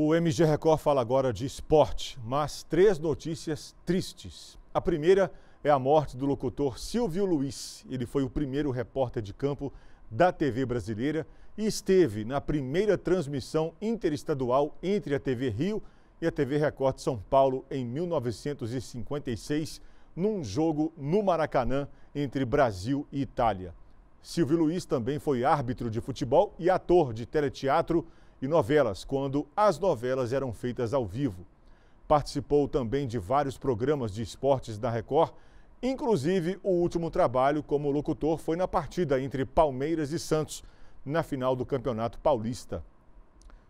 O MG Record fala agora de esporte, mas três notícias tristes. A primeira é a morte do locutor Silvio Luiz. Ele foi o primeiro repórter de campo da TV brasileira e esteve na primeira transmissão interestadual entre a TV Rio e a TV Record de São Paulo em 1956, num jogo no Maracanã entre Brasil e Itália. Silvio Luiz também foi árbitro de futebol e ator de teleteatro e novelas, quando as novelas eram feitas ao vivo. Participou também de vários programas de esportes da Record, inclusive o último trabalho como locutor foi na partida entre Palmeiras e Santos, na final do Campeonato Paulista.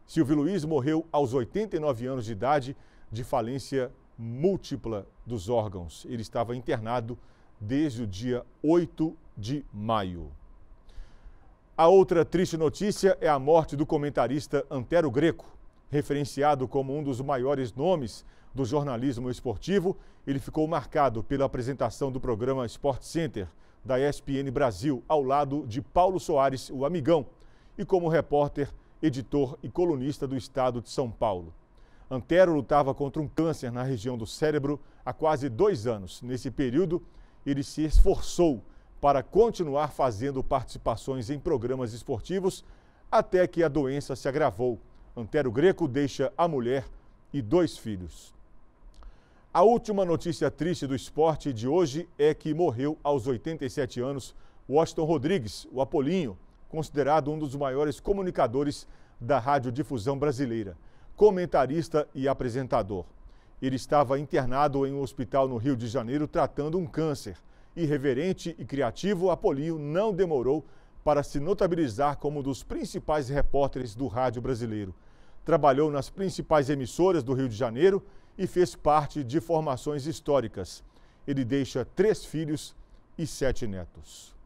Silvio Luiz morreu aos 89 anos de idade de falência múltipla dos órgãos. Ele estava internado desde o dia 8 de maio. A outra triste notícia é a morte do comentarista Antero Greco. Referenciado como um dos maiores nomes do jornalismo esportivo, ele ficou marcado pela apresentação do programa Sport Center da ESPN Brasil, ao lado de Paulo Soares, o amigão, e como repórter, editor e colunista do estado de São Paulo. Antero lutava contra um câncer na região do cérebro há quase dois anos. Nesse período, ele se esforçou para continuar fazendo participações em programas esportivos até que a doença se agravou. Antero Greco deixa a mulher e dois filhos. A última notícia triste do esporte de hoje é que morreu aos 87 anos Washington Rodrigues, o Apolinho, considerado um dos maiores comunicadores da radiodifusão brasileira, comentarista e apresentador. Ele estava internado em um hospital no Rio de Janeiro tratando um câncer irreverente e criativo, Apolio não demorou para se notabilizar como um dos principais repórteres do rádio brasileiro. Trabalhou nas principais emissoras do Rio de Janeiro e fez parte de formações históricas. Ele deixa três filhos e sete netos.